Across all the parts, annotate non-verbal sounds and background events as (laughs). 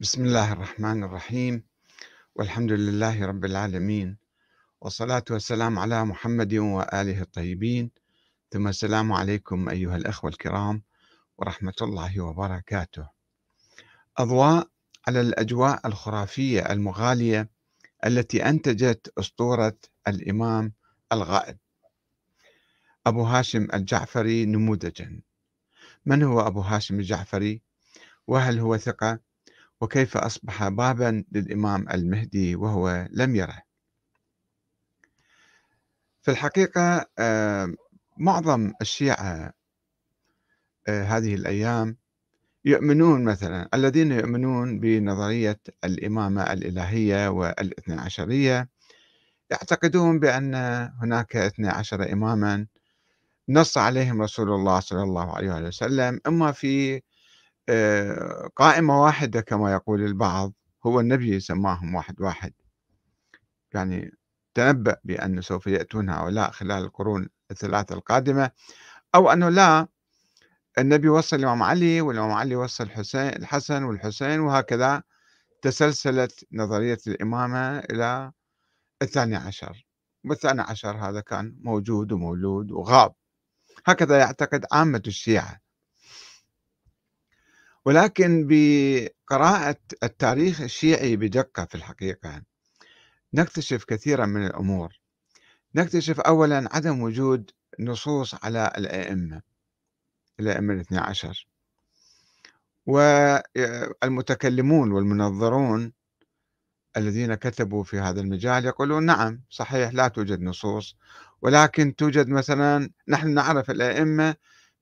بسم الله الرحمن الرحيم والحمد لله رب العالمين والصلاة والسلام على محمد وآله الطيبين ثم السلام عليكم أيها الأخوة الكرام ورحمة الله وبركاته أضواء على الأجواء الخرافية المغالية التي أنتجت أسطورة الإمام الغائب أبو هاشم الجعفري نموذجا من هو أبو هاشم الجعفري وهل هو ثقة وكيف أصبح بابا للإمام المهدي وهو لم يره في الحقيقة معظم الشيعة آه، هذه الأيام يؤمنون مثلا الذين يؤمنون بنظرية الإمامة الإلهية والاثنى عشرية يعتقدون بأن هناك اثنى عشر إماما نص عليهم رسول الله صلى الله عليه وسلم إما في آه، قائمة واحدة كما يقول البعض هو النبي سماهم واحد واحد يعني تنبأ بأنه سوف يأتون هؤلاء خلال القرون الثلاثة القادمة أو أنه لا النبي وصل الإمام علي والإمام علي وصل الحسين الحسن والحسين وهكذا تسلسلت نظرية الإمامة إلى الثاني عشر والثاني عشر هذا كان موجود ومولود وغاب هكذا يعتقد عامة الشيعة ولكن بقراءة التاريخ الشيعي بدقة في الحقيقة نكتشف كثيرا من الأمور نكتشف أولا عدم وجود نصوص على الأئمة الأئمة الاثنى عشر والمتكلمون والمنظرون الذين كتبوا في هذا المجال يقولون نعم صحيح لا توجد نصوص ولكن توجد مثلا نحن نعرف الأئمة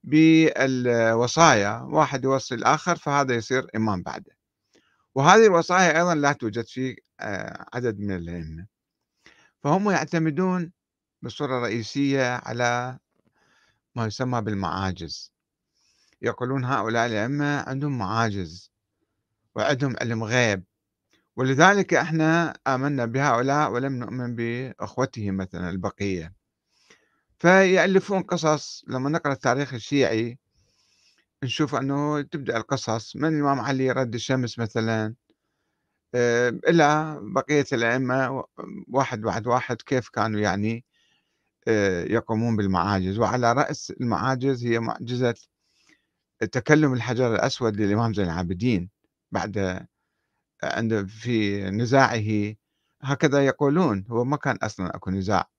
بالوصايا واحد يوصي الآخر فهذا يصير إمام بعده وهذه الوصايا أيضا لا توجد في آه، عدد من الأئمة فهم يعتمدون بصورة رئيسية على ما يسمى بالمعاجز يقولون هؤلاء الأئمة عندهم معاجز وعندهم علم غيب ولذلك احنا آمنا بهؤلاء ولم نؤمن بأخوتهم مثلا البقية فيألفون قصص لما نقرأ التاريخ الشيعي نشوف أنه تبدأ القصص من الإمام علي رد الشمس مثلا آه، إلى بقية الأئمة واحد بعد واحد كيف كانوا يعني آه، يقومون بالمعاجز وعلى رأس المعاجز هي معجزة تكلم الحجر الأسود للإمام زين العابدين بعد عند في نزاعه هكذا يقولون هو ما كان أصلا أكو نزاع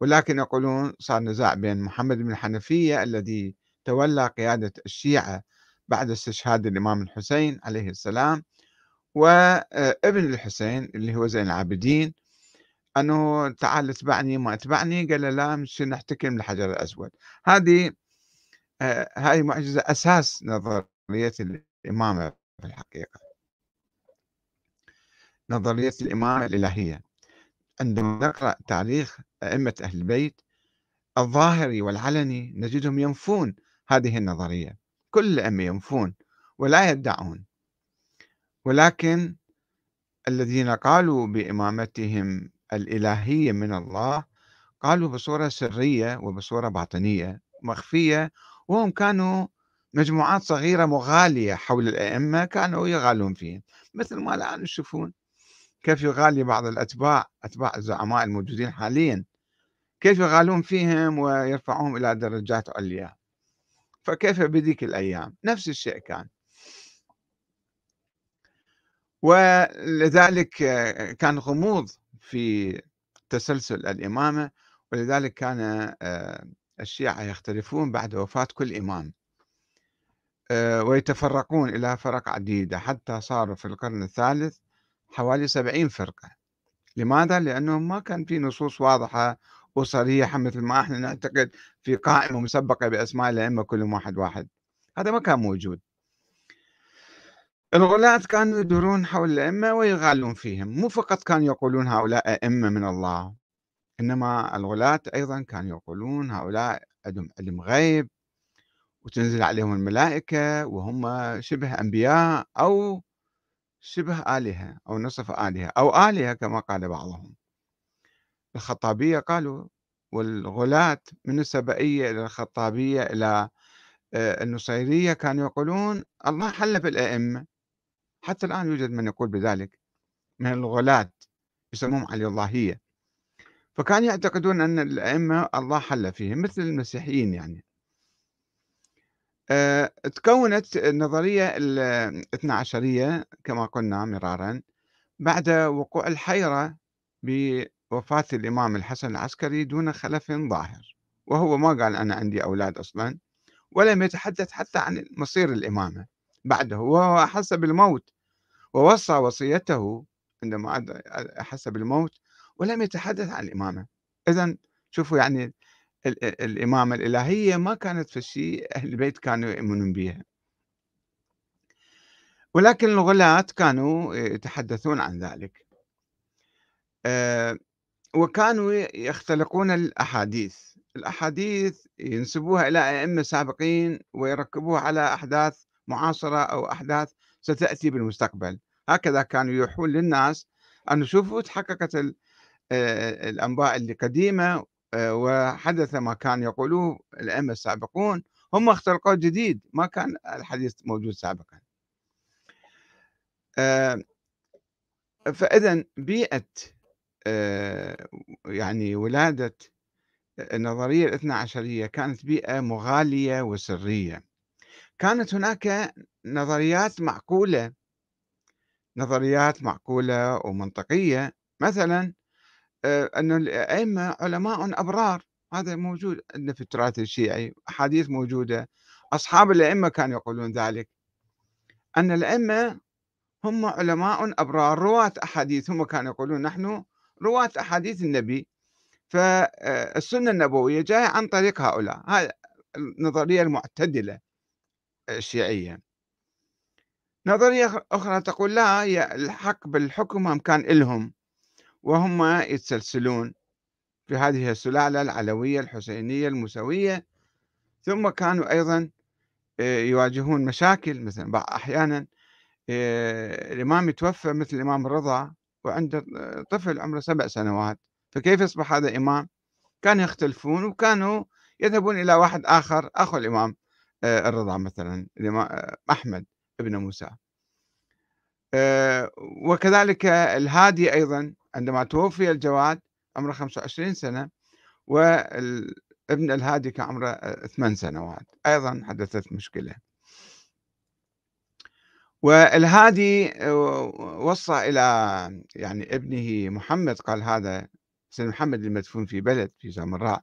ولكن يقولون صار نزاع بين محمد بن الحنفية الذي تولى قيادة الشيعة بعد استشهاد الإمام الحسين عليه السلام وابن الحسين اللي هو زين العابدين أنه تعال اتبعني ما اتبعني قال لا مش نحتكم للحجر الأسود هذه هاي آه، معجزة أساس نظرية الإمامة في الحقيقة نظرية الإمامة الإلهية عندما نقرأ تاريخ أئمة أهل البيت الظاهري والعلني نجدهم ينفون هذه النظرية كل الأئمة ينفون ولا يدعون ولكن الذين قالوا بإمامتهم الإلهية من الله قالوا بصورة سرية وبصورة باطنية مخفية وهم كانوا مجموعات صغيرة مغالية حول الأئمة كانوا يغالون فيهم مثل ما الآن يشوفون كيف يغالي بعض الأتباع أتباع الزعماء الموجودين حاليا كيف يغالون فيهم ويرفعوهم إلى درجات عليا فكيف بذيك الأيام نفس الشيء كان ولذلك كان غموض في تسلسل الإمامة ولذلك كان آه، الشيعة يختلفون بعد وفاة كل إمام آه، ويتفرقون إلى فرق عديدة حتى صاروا في القرن الثالث حوالي سبعين فرقة لماذا؟ لأنه ما كان في نصوص واضحة وصل هي مثل ما احنا نعتقد في قائمة مسبقة بأسماء الأئمة كلهم واحد واحد هذا ما كان موجود الغلاة كانوا يدورون حول الأئمة ويغالون فيهم مو فقط كانوا يقولون هؤلاء أئمة من الله إنما الغلاة أيضا كانوا يقولون هؤلاء عندهم علم غيب وتنزل عليهم الملائكة وهم شبه أنبياء أو شبه آلهة أو نصف آلهة أو آلهة كما قال بعضهم الخطابية قالوا والغلاة من السبئية إلى الخطابية إلى آه، النصيرية كانوا يقولون الله حل بالأئمة حتى الآن يوجد من يقول بذلك من الغلاة يسموهم علي اللهية فكانوا يعتقدون أن الأئمة الله حل فيهم مثل المسيحيين يعني آه، تكونت النظرية الاثنى عشرية كما قلنا مرارا بعد وقوع الحيرة وفاة الإمام الحسن العسكري دون خلف ظاهر وهو ما قال أنا عندي أولاد أصلا ولم يتحدث حتى عن مصير الإمامة بعده وهو أحس بالموت ووصى وصيته عندما أحس بالموت ولم يتحدث عن الإمامة إذا شوفوا يعني الإمامة الإلهية ما كانت في الشيء أهل البيت كانوا يؤمنون بها ولكن الغلاة كانوا يتحدثون عن ذلك آه، وكانوا يختلقون الأحاديث الأحاديث ينسبوها إلى أئمة سابقين ويركبوها على أحداث معاصرة أو أحداث ستأتي بالمستقبل هكذا كانوا يوحون للناس أن شوفوا تحققت آه، الأنباء القديمة آه، وحدث ما كان يقولوه الأئمة السابقون هم اختلقوا جديد ما كان الحديث موجود سابقا آه، فإذا بيئة آه، يعني ولادة النظرية الاثنى عشرية كانت بيئة مغالية وسرية كانت هناك نظريات معقولة نظريات معقولة ومنطقية مثلا آه، أن الأئمة علماء أبرار هذا موجود عندنا في التراث الشيعي أحاديث موجودة أصحاب الأئمة كانوا يقولون ذلك أن الأئمة هم علماء أبرار رواة أحاديث هم كانوا يقولون نحن رواة أحاديث النبي فالسنة آه، النبوية جاية عن طريق هؤلاء هذه النظرية المعتدلة آه، الشيعية نظرية أخرى تقول لا هي الحق بالحكم هم كان إلهم وهم يتسلسلون في هذه السلالة العلوية الحسينية الموسوية ثم كانوا أيضا آه، يواجهون مشاكل مثلا أحيانا الإمام يتوفى مثل الإمام الرضا وعنده طفل عمره سبع سنوات فكيف يصبح هذا إمام كانوا يختلفون وكانوا يذهبون إلى واحد آخر أخو الإمام آه، الرضا مثلا الإمام آه، أحمد ابن موسى آه، وكذلك الهادي أيضا عندما توفي الجواد عمره 25 سنة وابن الهادي كان عمره 8 سنوات أيضا حدثت مشكلة والهادي آه، وصى إلى يعني ابنه محمد قال هذا سيد محمد المدفون في بلد في سامراء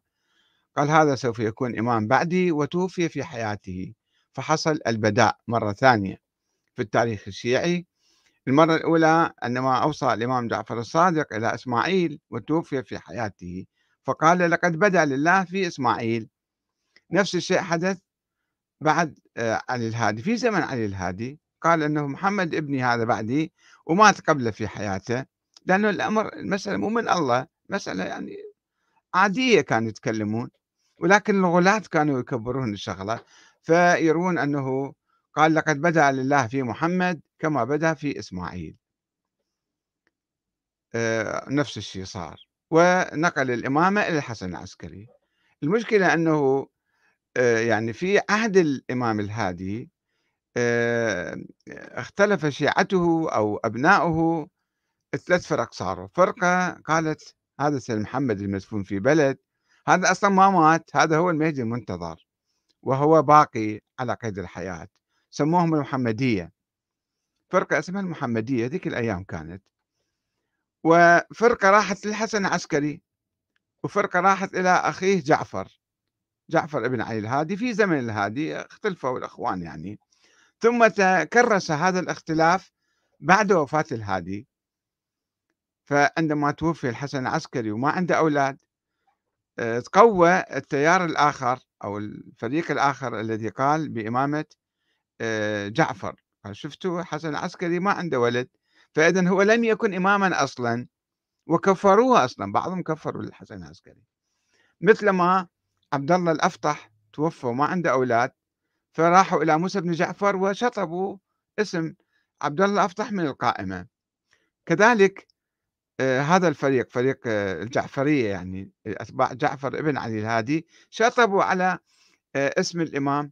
قال هذا سوف يكون إمام بعدي وتوفي في حياته فحصل البداء مرة ثانية في التاريخ الشيعي المرة الأولى أنما أوصى الإمام جعفر الصادق إلى إسماعيل وتوفي في حياته فقال لقد بدا لله في إسماعيل نفس الشيء حدث بعد آه، علي الهادي في زمن علي الهادي قال أنه محمد ابني هذا بعدي ومات قبله في حياته لأنه الأمر المسألة مو من الله مسألة يعني عادية كانوا يتكلمون ولكن الغلاة كانوا يكبرون الشغلة فيرون أنه قال لقد بدأ لله في محمد كما بدأ في إسماعيل آه، نفس الشيء صار ونقل الإمامة إلى الحسن العسكري المشكلة أنه آه، يعني في عهد الإمام الهادي آه، اختلف شيعته أو أبناؤه ثلاث فرق صاروا فرقة قالت هذا سيد محمد المدفون في بلد هذا أصلا ما مات هذا هو المهدي المنتظر وهو باقي على قيد الحياة سموهم المحمدية فرقة اسمها المحمدية ذيك الأيام كانت وفرقة راحت للحسن العسكري وفرقة راحت إلى أخيه جعفر جعفر ابن علي الهادي في زمن الهادي اختلفوا الأخوان يعني ثم تكرس هذا الاختلاف بعد وفاة الهادي فعندما توفي الحسن العسكري وما عنده أولاد آه، تقوى التيار الآخر أو الفريق الآخر الذي قال بإمامة آه، جعفر شفتوا حسن العسكري ما عنده ولد فإذا هو لم يكن إماما أصلا وكفروه أصلا بعضهم كفروا الحسن العسكري مثلما عبد الله الأفطح توفى وما عنده أولاد فراحوا إلى موسى بن جعفر وشطبوا اسم عبد الله الأفطح من القائمة كذلك آه، هذا الفريق فريق آه، الجعفرية يعني أتباع جعفر ابن علي الهادي شطبوا على آه، اسم الإمام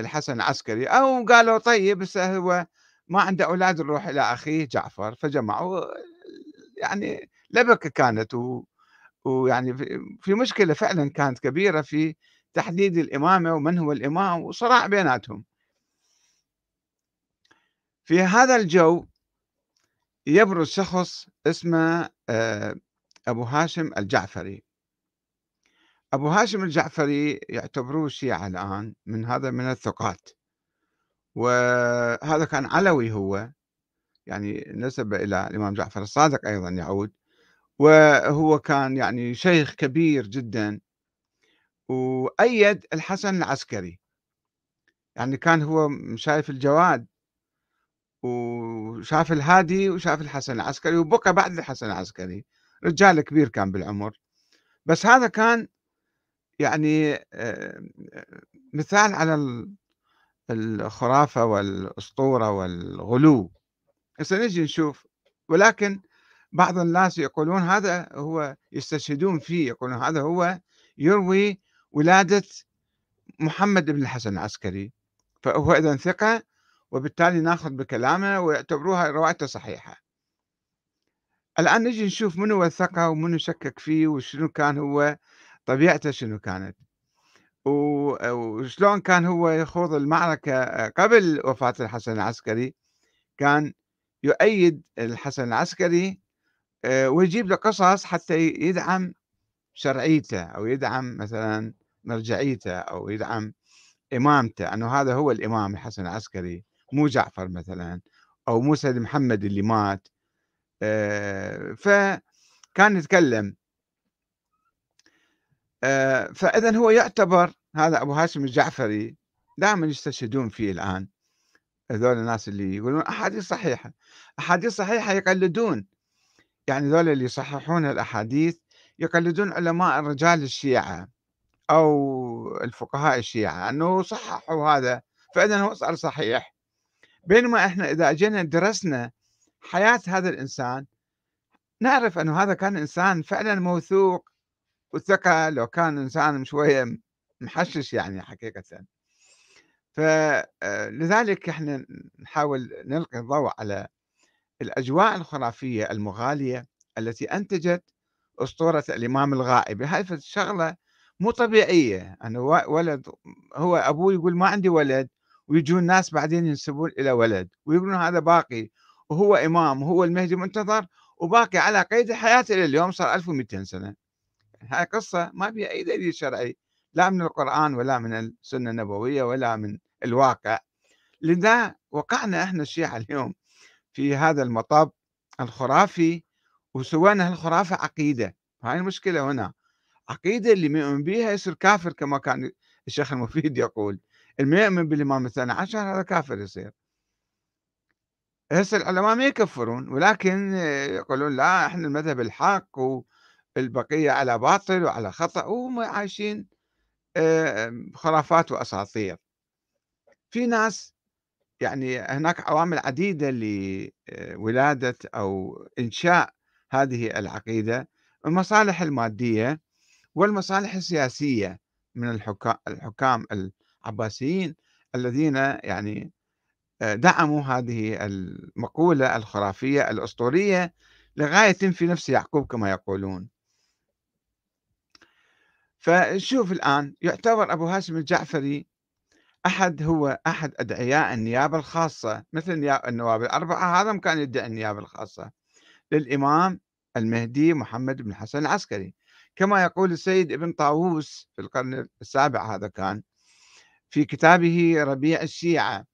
الحسن العسكري أو قالوا طيب هسه هو ما عنده أولاد نروح إلى أخيه جعفر فجمعوا يعني لبكة كانت ويعني في مشكلة فعلا كانت كبيرة في تحديد الإمامة ومن هو الإمام وصراع بيناتهم في هذا الجو يبرز شخص اسمه آه، أبو هاشم الجعفري أبو هاشم الجعفري يعتبروه شيعة الآن من هذا من الثقات وهذا كان علوي هو يعني نسب إلى الإمام جعفر الصادق أيضا يعود وهو كان يعني شيخ كبير جدا وأيد الحسن العسكري يعني كان هو شايف الجواد وشاف الهادي وشاف الحسن العسكري وبقى بعد الحسن العسكري رجال كبير كان بالعمر بس هذا كان يعني آه، مثال على الخرافة والأسطورة والغلو سنجي نشوف ولكن بعض الناس يقولون هذا هو يستشهدون فيه يقولون هذا هو يروي ولاده محمد بن الحسن العسكري فهو اذا ثقه وبالتالي ناخذ بكلامه ويعتبروها روايته صحيحه الان نجي نشوف منو وثقه ومنو شكك فيه وشنو كان هو طبيعته شنو كانت وشلون كان هو يخوض المعركه آه، قبل وفاه الحسن العسكري كان يؤيد الحسن العسكري آه، ويجيب له قصص حتى يدعم شرعيته او يدعم مثلا مرجعيته أو يدعم إمامته أنه هذا هو الإمام الحسن العسكري مو جعفر مثلا أو مو سيد محمد اللي مات آه، فكان يتكلم آه، فإذا هو يعتبر هذا أبو هاشم الجعفري دائما يستشهدون فيه الآن هذول الناس اللي يقولون أحاديث صحيحة أحاديث صحيحة يقلدون يعني ذول اللي يصححون الأحاديث يقلدون علماء الرجال الشيعة أو الفقهاء الشيعة أنه صححوا هذا فإذا هو صار صحيح بينما إحنا إذا أجينا درسنا حياة هذا الإنسان نعرف أنه هذا كان إنسان فعلا موثوق وثقه لو كان إنسان شوية محشش يعني حقيقة فلذلك آه، احنا نحاول نلقي الضوء على الأجواء الخرافية المغالية التي أنتجت أسطورة الإمام الغائب هاي الشغله مو طبيعيه انه ولد هو ابوه يقول ما عندي ولد ويجون ناس بعدين ينسبون الى ولد ويقولون هذا باقي وهو امام وهو المهدي منتظر وباقي على قيد الحياه الى اليوم صار 1200 سنه هاي قصه ما فيها اي دليل شرعي لا من القران ولا من السنه النبويه ولا من الواقع لذا وقعنا احنا الشيعه (laughs) اليوم في هذا المطب الخرافي وسوينا الخرافه عقيده هاي المشكله هنا عقيدة اللي ما يؤمن بها يصير كافر كما كان الشيخ المفيد يقول اللي ما يؤمن بالإمام الثاني عشر هذا كافر يصير هسه العلماء ما يكفرون ولكن يقولون لا احنا المذهب الحق والبقية على باطل وعلى خطأ وهم عايشين خرافات وأساطير في ناس يعني هناك عوامل عديدة لولادة أو إنشاء هذه العقيدة المصالح المادية والمصالح السياسية من الحكام العباسيين الذين يعني آه، دعموا هذه المقولة الخرافية الأسطورية لغاية في نفس يعقوب كما يقولون فشوف الآن يعتبر أبو هاشم الجعفري أحد هو أحد أدعياء النيابة الخاصة مثل النواب الأربعة هذا كان يدعي النيابة الخاصة للإمام المهدي محمد بن حسن العسكري كما يقول السيد ابن طاووس في القرن السابع هذا كان في كتابه ربيع الشيعة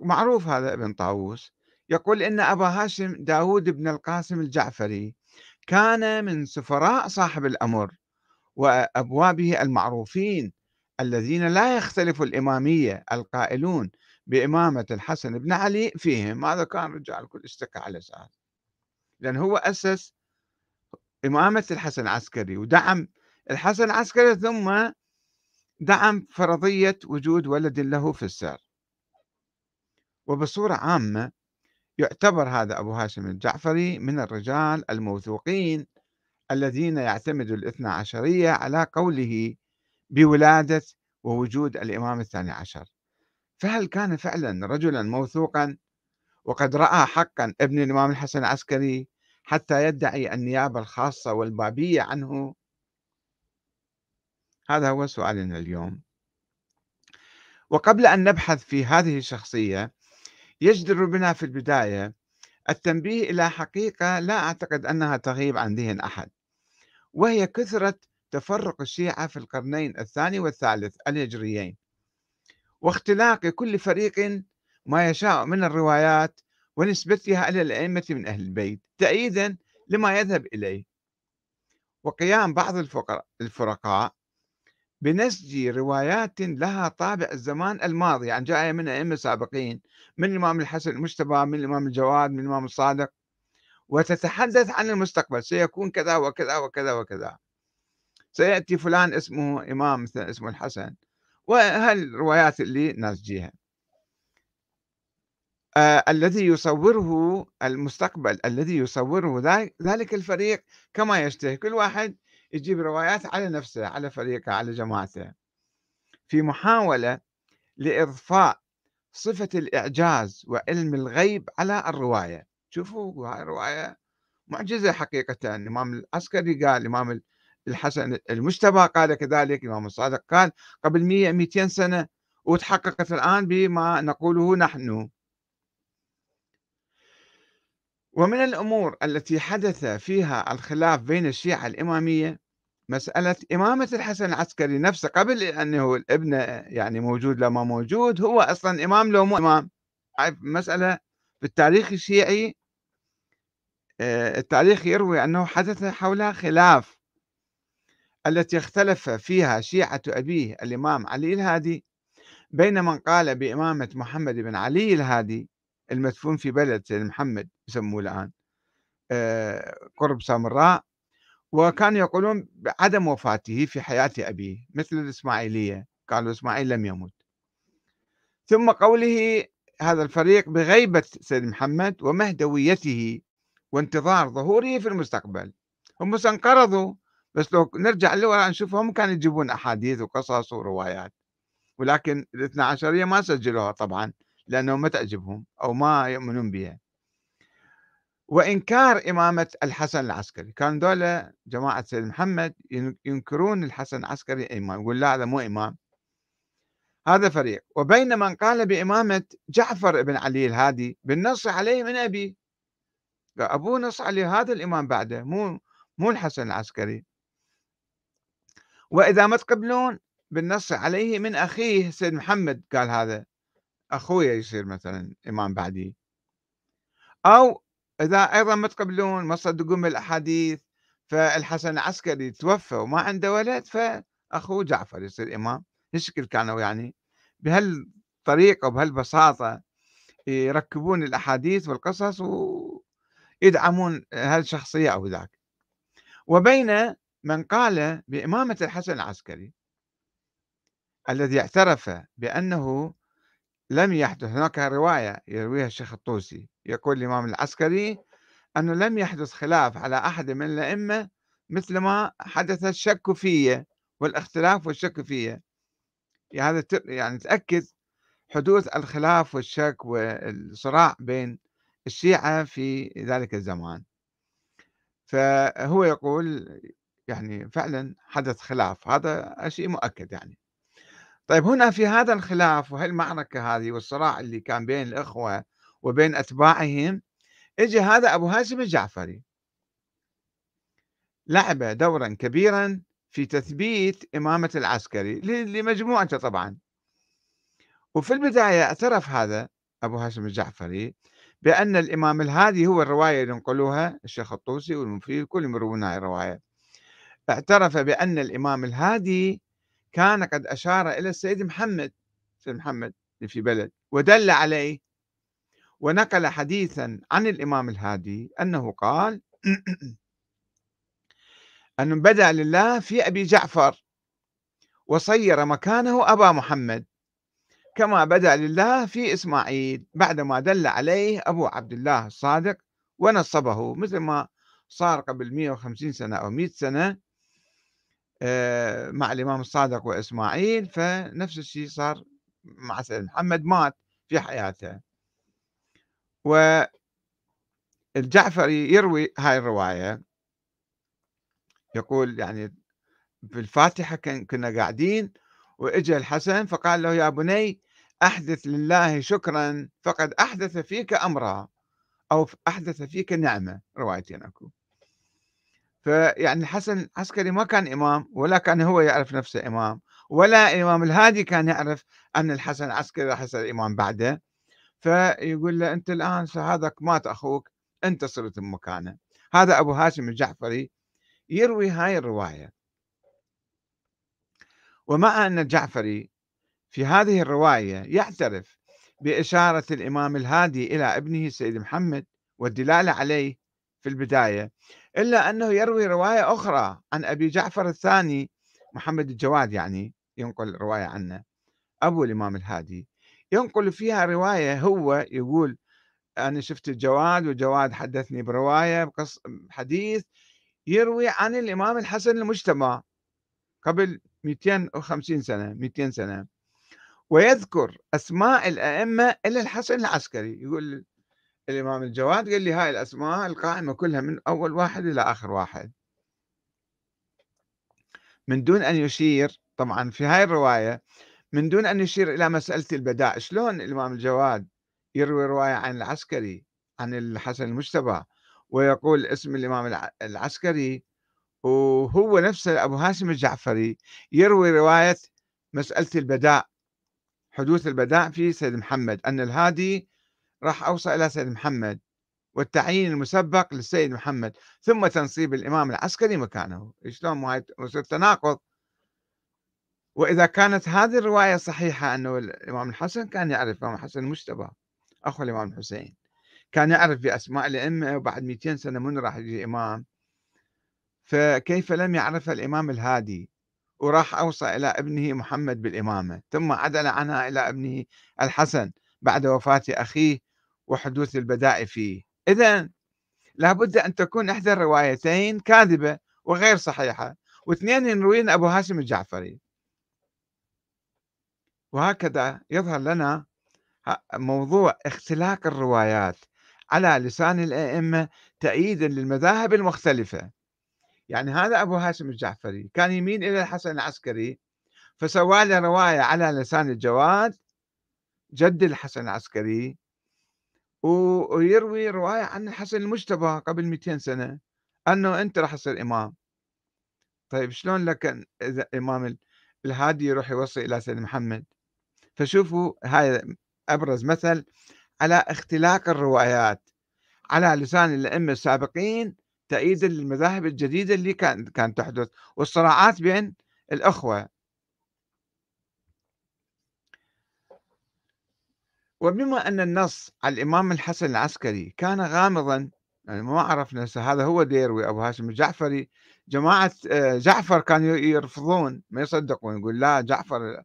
معروف هذا ابن طاووس يقول إن أبا هاشم داود بن القاسم الجعفري كان من سفراء صاحب الأمر وأبوابه المعروفين الذين لا يختلف الإمامية القائلون بإمامة الحسن بن علي فيهم هذا كان رجال كل اشتكى على سعد لأن هو أسس إمامة الحسن العسكري ودعم الحسن العسكري ثم دعم فرضية وجود ولد له في السر وبصورة عامة يعتبر هذا أبو هاشم الجعفري من الرجال الموثوقين الذين يعتمد الاثنى عشرية على قوله بولادة ووجود الإمام الثاني عشر فهل كان فعلا رجلا موثوقا وقد رأى حقا ابن الإمام الحسن العسكري حتى يدعي النيابة الخاصة والبابية عنه هذا هو سؤالنا اليوم وقبل أن نبحث في هذه الشخصية يجدر بنا في البداية التنبيه إلى حقيقة لا أعتقد أنها تغيب عن ذهن أحد وهي كثرة تفرق الشيعة في القرنين الثاني والثالث الهجريين واختلاق كل فريق ما يشاء من الروايات ونسبتها إلى الأئمة من أهل البيت تأييدا لما يذهب إليه وقيام بعض الفرقاء بنسج روايات لها طابع الزمان الماضي يعني جاية من أئمة سابقين من الإمام الحسن المجتبى من الإمام الجواد من الإمام الصادق وتتحدث عن المستقبل سيكون كذا وكذا وكذا وكذا سيأتي فلان اسمه إمام مثلا اسمه الحسن وهالروايات اللي ناسجيها آه الذي يصوره المستقبل الذي يصوره ذلك الفريق كما يشتهي كل واحد يجيب روايات على نفسه على فريقه على جماعته في محاولة لإضفاء صفة الإعجاز وعلم الغيب على الرواية شوفوا هاي الرواية معجزة حقيقة الإمام العسكري قال الإمام الحسن المجتبى قال كذلك الإمام الصادق قال قبل 100 200 سنة وتحققت الآن بما نقوله نحن ومن الأمور التي حدث فيها الخلاف بين الشيعة الإمامية مسألة إمامة الحسن العسكري نفسه قبل أنه الابن يعني موجود لما ما موجود هو أصلا إمام لو مو إمام مسألة في التاريخ الشيعي آه، التاريخ يروي أنه حدث حولها خلاف التي اختلف فيها شيعة أبيه الإمام علي الهادي بين من قال بإمامة محمد بن علي الهادي المدفون في بلد سيد محمد يسموه الآن آه، قرب سامراء وكانوا يقولون بعدم وفاته في حياة أبيه مثل الإسماعيلية قالوا إسماعيل لم يمت ثم قوله هذا الفريق بغيبة سيد محمد ومهدويته وانتظار ظهوره في المستقبل هم انقرضوا بس لو نرجع لورا نشوف هم كانوا يجيبون أحاديث وقصص وروايات ولكن الاثنى عشرية ما سجلوها طبعا لأنه ما تعجبهم أو ما يؤمنون بها وإنكار إمامة الحسن العسكري كان دولة جماعة سيد محمد ينكرون الحسن العسكري إمام يقول لا هذا مو إمام هذا فريق وبين من قال بإمامة جعفر بن علي الهادي بالنص عليه من أبيه أبوه نص عليه هذا الإمام بعده مو مو الحسن العسكري وإذا ما تقبلون بالنص عليه من أخيه سيد محمد قال هذا أخويا يصير مثلا إمام بعدي أو إذا أيضا ما تقبلون ما تصدقون بالأحاديث فالحسن العسكري توفى وما عنده ولد فأخوه جعفر يصير إمام هالشكل كانوا يعني بهالطريقة وبهالبساطة يركبون الأحاديث والقصص ويدعمون هالشخصية أو ذاك وبين من قال بإمامة الحسن العسكري الذي اعترف بأنه لم يحدث هناك رواية يرويها الشيخ الطوسي يقول الإمام العسكري أنه لم يحدث خلاف على أحد من الأئمة مثل ما حدث الشك فيه والاختلاف والشك فيه هذا يعني, يعني تأكد حدوث الخلاف والشك والصراع بين الشيعة في ذلك الزمان فهو يقول يعني فعلا حدث خلاف هذا شيء مؤكد يعني طيب هنا في هذا الخلاف وهالمعركة هذه والصراع اللي كان بين الإخوة وبين أتباعهم اجى هذا أبو هاشم الجعفري لعب دورا كبيرا في تثبيت إمامة العسكري لمجموعته طبعا وفي البداية اعترف هذا أبو هاشم الجعفري بأن الإمام الهادي هو الرواية اللي ينقلوها الشيخ الطوسي والمفيد كل يمرون هاي الرواية اعترف بأن الإمام الهادي كان قد أشار إلى السيد محمد سيد محمد اللي في بلد ودل عليه ونقل حديثا عن الإمام الهادي أنه قال (clears throat) أن بدأ لله في أبي جعفر وصير مكانه أبا محمد كما بدأ لله في إسماعيل بعدما دل عليه أبو عبد الله الصادق ونصبه مثل ما صار قبل 150 سنة أو 100 سنة آه، مع الإمام الصادق وإسماعيل فنفس الشيء صار مع سيدنا محمد مات في حياته الجعفري يروي هاي الرواية يقول يعني بالفاتحة كنا قاعدين وإجا الحسن فقال له يا بني أحدث لله شكرا فقد أحدث فيك أمرا أو أحدث فيك نعمة روايتين أكو فيعني الحسن العسكري ما كان إمام ولا كان هو يعرف نفسه إمام ولا الإمام الهادي كان يعرف أن الحسن العسكري راح يصير إمام بعده فيقول له أنت الآن هذاك مات أخوك أنت صرت مكانه هذا أبو هاشم الجعفري يروي هاي الرواية ومع أن الجعفري في هذه الرواية يعترف بإشارة الإمام الهادي إلى ابنه سيد محمد والدلالة عليه في البداية إلا أنه يروي رواية أخرى عن أبي جعفر الثاني محمد الجواد يعني ينقل رواية عنه أبو الإمام الهادي ينقل فيها رواية هو يقول أنا شفت الجواد وجواد حدثني برواية بقص حديث يروي عن الإمام الحسن المجتمع قبل 250 سنة 200 سنة ويذكر أسماء الأئمة إلا الحسن العسكري يقول الإمام الجواد قال لي هاي الأسماء القائمة كلها من أول واحد إلى آخر واحد من دون أن يشير طبعا في هاي الرواية من دون أن يشير إلى مسألة البداء شلون الإمام الجواد يروي رواية عن العسكري عن الحسن المجتبى ويقول اسم الإمام العسكري وهو نفسه أبو هاشم الجعفري يروي رواية مسألة البداء حدوث البداء في سيد محمد أن الهادي راح أوصل إلى سيد محمد والتعيين المسبق للسيد محمد ثم تنصيب الإمام العسكري مكانه شلون ما يصير تناقض وإذا كانت هذه الرواية صحيحة أنه الإمام الحسن كان يعرف الإمام الحسن المجتبى أخو الإمام الحسين كان يعرف بأسماء الأئمة وبعد 200 سنة من راح يجي إمام فكيف لم يعرف الإمام الهادي وراح أوصى إلى ابنه محمد بالإمامة ثم عدل عنها إلى ابنه الحسن بعد وفاة أخيه وحدوث البداء فيه إذا لابد أن تكون إحدى الروايتين كاذبة وغير صحيحة واثنين يروين أبو هاشم الجعفري وهكذا يظهر لنا موضوع اختلاق الروايات على لسان الأئمة تأييدا للمذاهب المختلفة يعني هذا أبو هاشم الجعفري كان يميل إلى الحسن العسكري فسوى له رواية على لسان الجواد جد الحسن العسكري ويروي رواية عن الحسن المجتبى قبل 200 سنة أنه أنت راح تصير إمام طيب شلون لك إذا إمام الهادي يروح يوصي إلى سيدنا محمد فشوفوا هاي أبرز مثل على اختلاق الروايات على لسان الأئمة السابقين تأييدا للمذاهب الجديدة اللي كانت تحدث والصراعات بين الأخوة وبما أن النص على الإمام الحسن العسكري كان غامضا يعني ما عرفنا هذا هو ديروي أبو هاشم الجعفري جماعة آه، جعفر كانوا يرفضون ما يصدقون يقول لا جعفر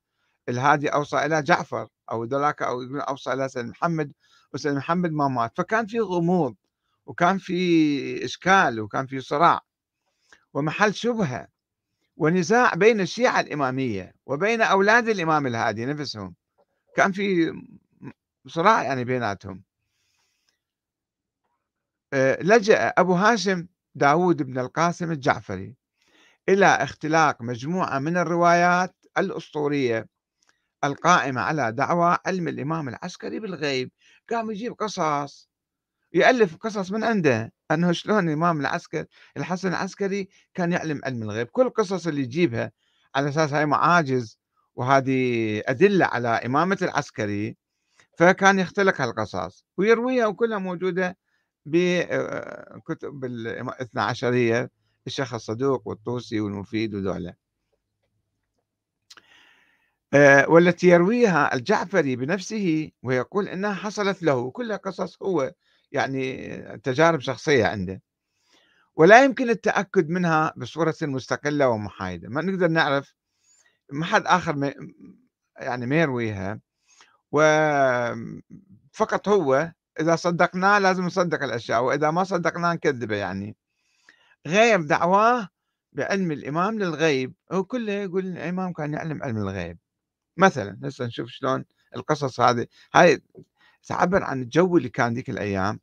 الهادي أوصى إلى جعفر أو ذلك أو يقول أوصى إلى سيدنا محمد وسيدنا محمد ما مات فكان في غموض وكان في إشكال وكان في صراع ومحل شبهة ونزاع بين الشيعة الإمامية وبين أولاد الإمام الهادي نفسهم كان في بصراع يعني بيناتهم آه، لجأ أبو هاشم داود بن القاسم الجعفري إلى اختلاق مجموعة من الروايات الأسطورية القائمة على دعوى علم الإمام العسكري بالغيب قام يجيب قصص يألف قصص من عنده أنه شلون الإمام العسكري الحسن العسكري كان يعلم علم الغيب كل القصص اللي يجيبها على أساس هاي معاجز وهذه أدلة على إمامة العسكري فكان يختلق هالقصص ويرويها وكلها موجودة بكتب آه، آه، الاثنا آه، عشرية الشيخ الصدوق والطوسي والمفيد وذولا والتي يرويها الجعفري بنفسه ويقول انها حصلت له كلها قصص هو يعني تجارب شخصيه عنده ولا يمكن التاكد منها بصوره مستقله ومحايده ما نقدر نعرف ما حد اخر يعني ما يرويها وفقط هو إذا صدقناه لازم نصدق الأشياء وإذا ما صدقناه نكذبه يعني غير دعواه بعلم الإمام للغيب هو كله يقول الإمام كان يعلم علم الغيب مثلا هسه نشوف شلون القصص هذه هاي تعبر عن الجو اللي كان ذيك الأيام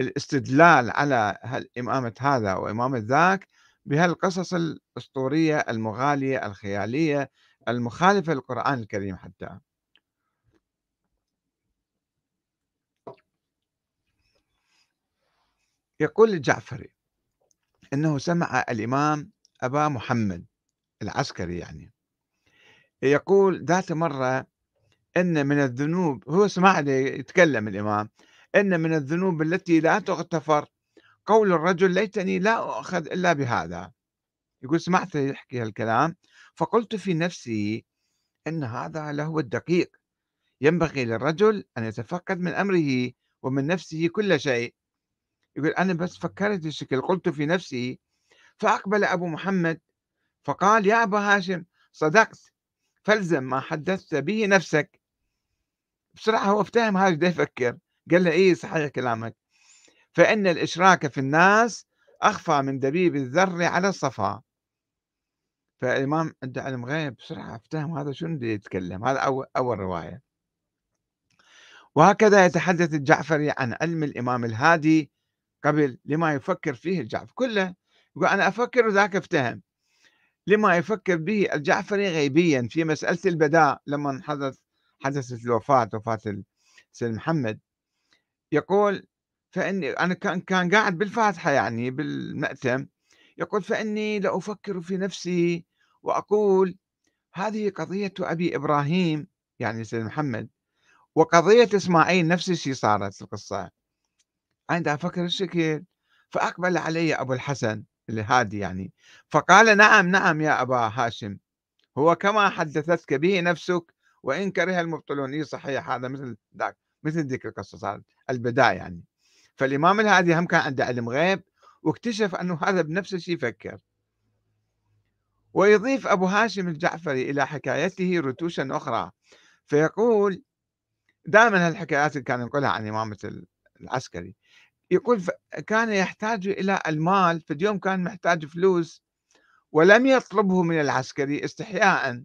الاستدلال على إمامة هذا وإمامة ذاك بهالقصص الأسطورية المغالية الخيالية المخالفة للقرآن الكريم حتى يقول الجعفري أنه سمع الإمام أبا محمد العسكري يعني يقول ذات مرة أن من الذنوب هو سمع يتكلم الإمام أن من الذنوب التي لا تغتفر قول الرجل ليتني لا أؤخذ إلا بهذا يقول سمعت يحكي هالكلام فقلت في نفسي أن هذا لهو الدقيق ينبغي للرجل أن يتفقد من أمره ومن نفسه كل شيء يقول أنا بس فكرت الشكل قلت في نفسي فأقبل أبو محمد فقال يا أبا هاشم صدقت فالزم ما حدثت به نفسك بسرعه هو افتهم هذا ده يفكر قال له إيه صحيح كلامك فإن الإشراك في الناس أخفى من دبيب الذر على الصفا فالإمام عنده علم غيب بسرعة افتهم هذا شنو يتكلم هذا أول, أول رواية وهكذا يتحدث الجعفري عن علم الإمام الهادي قبل لما يفكر فيه الجعفر كله يقول أنا أفكر وذاك افتهم لما يفكر به الجعفري غيبيا في مسألة البداء لما حدث حدثت الوفاة وفاة سيد محمد يقول فاني انا كان كان قاعد بالفاتحه يعني بالمأتم يقول فاني لافكر في نفسي واقول هذه قضيه ابي ابراهيم يعني سيد محمد وقضيه اسماعيل نفس الشيء صارت القصه عندها فكر الشكل فأقبل علي أبو الحسن الهادي يعني فقال نعم نعم يا أبا هاشم هو كما حدثتك به نفسك وإن كره المبطلون إيه صحيح هذا مثل ذاك مثل ذيك القصة صارت البداية يعني فالإمام الهادي هم كان عنده علم غيب واكتشف أنه هذا بنفس الشيء يفكر ويضيف أبو هاشم الجعفري إلى حكايته رتوشا أخرى فيقول دائما هالحكايات اللي كان ينقلها عن إمامة العسكري يقول كان يحتاج إلى المال في اليوم كان محتاج فلوس ولم يطلبه من العسكري استحياء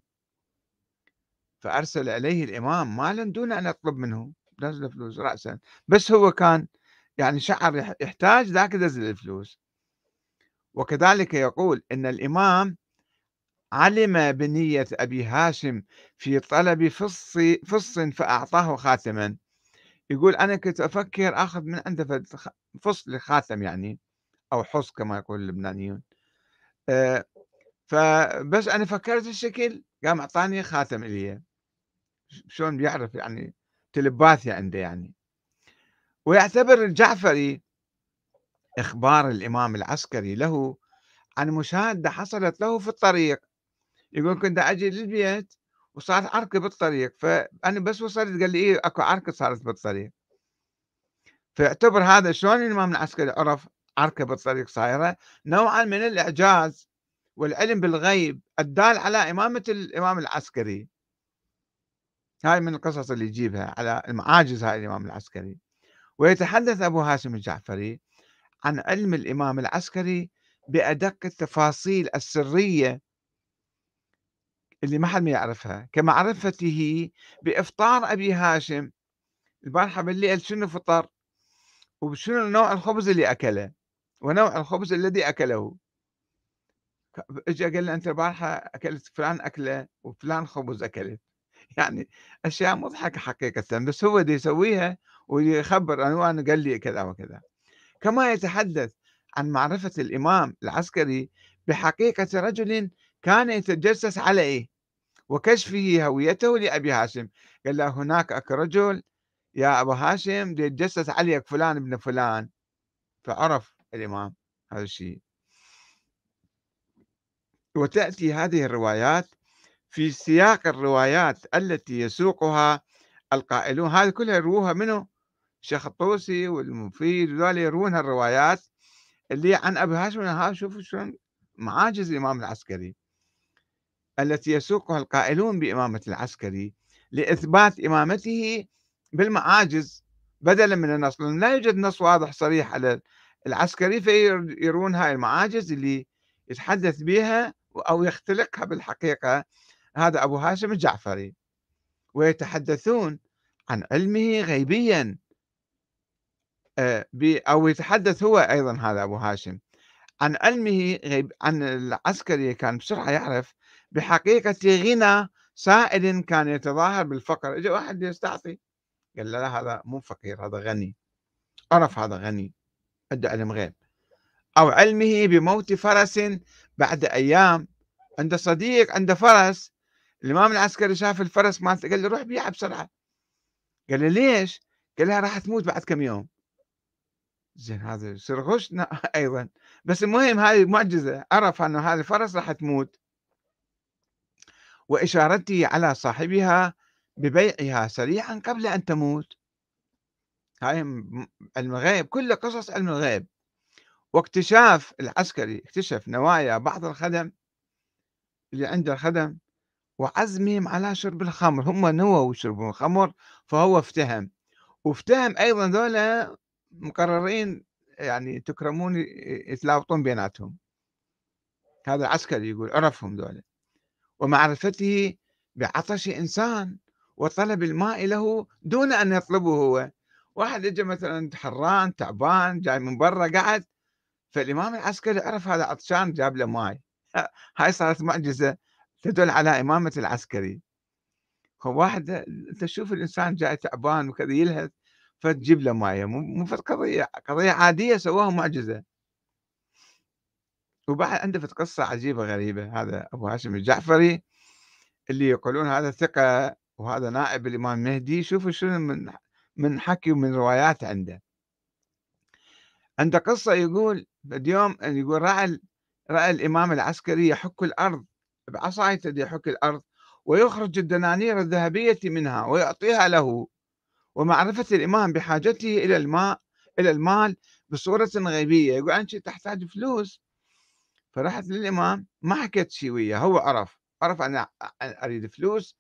فأرسل إليه الإمام مالا دون أن يطلب منه نزل الفلوس رأسا بس هو كان يعني شعر يحتاج ذاك نزل الفلوس وكذلك يقول إن الإمام علم بنية أبي هاشم في طلب فص فص فأعطاه خاتما يقول أنا كنت أفكر أخذ من عنده فصل خاتم يعني أو حص كما يقول اللبنانيون آه، فبس أنا فكرت الشكل قام أعطاني خاتم الي شلون بيعرف يعني تلباثيا عنده يعني ويعتبر الجعفري إخبار الإمام العسكري له عن مشاهدة حصلت له في الطريق يقول كنت أجي للبيت وصارت عركة بالطريق فأنا بس وصلت قال لي إيه أكو عركة صارت بالطريق فاعتبر هذا شلون الإمام العسكري عرف عركة بالطريق صايرة نوعا من الإعجاز والعلم بالغيب الدال على إمامة الإمام العسكري هاي من القصص اللي يجيبها على المعاجز هاي الإمام العسكري ويتحدث أبو هاشم الجعفري عن علم الإمام العسكري بأدق التفاصيل السرية اللي ما حد ما يعرفها كمعرفته بإفطار أبي هاشم البارحة بالليل شنو فطر وشنو نوع الخبز اللي أكله ونوع الخبز الذي أكله اجى قال لي انت البارحه اكلت فلان اكله وفلان خبز اكلت يعني اشياء مضحكه حقيقه بس هو دي يسويها ويخبر انه انا قال لي كذا وكذا كما يتحدث عن معرفه الامام العسكري بحقيقه رجل كان يتجسس عليه إيه؟ وكشفه هويته لأبي هاشم قال له هناك رجل يا أبا هاشم يتجسس عليك فلان ابن فلان فعرف الإمام هذا الشيء وتأتي هذه الروايات في سياق الروايات التي يسوقها القائلون هذه كلها يروها منه الشيخ الطوسي والمفيد وذول يروون الروايات اللي عن ابي هاشم شوفوا شلون معاجز الامام العسكري التي يسوقها القائلون بإمامة العسكري لإثبات إمامته بالمعاجز بدلا من النص لأن لا يوجد نص واضح صريح على العسكري فيرون هاي المعاجز اللي يتحدث بها أو يختلقها بالحقيقة هذا أبو هاشم الجعفري ويتحدثون عن علمه غيبيا آه، أو يتحدث هو أيضا هذا أبو هاشم عن علمه غيب عن العسكري كان بسرعة يعرف بحقيقة غنى سائل كان يتظاهر بالفقر اجى واحد يستعطي قال له لا هذا مو فقير هذا غني عرف هذا غني عنده علم غيب أو علمه بموت فرس بعد أيام عنده صديق عنده فرس الإمام العسكري شاف الفرس مالته قال له روح بيعها بسرعة قال له ليش؟ قال لها راح تموت بعد كم يوم زين هذا يصير غشنا (laughs) أيضا بس المهم هذه معجزة عرف أنه هذا الفرس راح تموت وإشارته على صاحبها ببيعها سريعا قبل أن تموت هاي علم الغيب كل قصص علم الغيب واكتشاف العسكري اكتشف نوايا بعض الخدم اللي عنده الخدم وعزمهم على شرب الخمر هم نووا يشربون الخمر فهو افتهم وافتهم ايضا ذولا مقررين يعني تكرمون يتلاوطون بيناتهم هذا عسكري يقول عرفهم ذولا ومعرفته بعطش إنسان وطلب الماء له دون أن يطلبه هو واحد اجى مثلا حران تعبان جاي من برا قعد فالإمام العسكري عرف هذا عطشان جاب له ماي (laughs) هاي صارت معجزة تدل على إمامة العسكري فواحد واحد أنت تشوف الإنسان جاي تعبان وكذا يلهث فتجيب له ماي مو قضية قضية عادية سواها معجزة وبعد عنده قصة عجيبة غريبة هذا أبو هاشم الجعفري اللي يقولون هذا ثقة وهذا نائب الإمام المهدي شوفوا شنو من من حكي ومن روايات عنده عنده قصة يقول اليوم يقول رأى رأى الإمام العسكري يحك الأرض بعصايته يحك الأرض ويخرج الدنانير الذهبية منها ويعطيها له ومعرفة الإمام بحاجته إلى الماء إلى المال بصورة غيبية يقول أنت تحتاج فلوس فرحت للإمام ما حكيت شيء وياه هو عرف عرف أنا أريد فلوس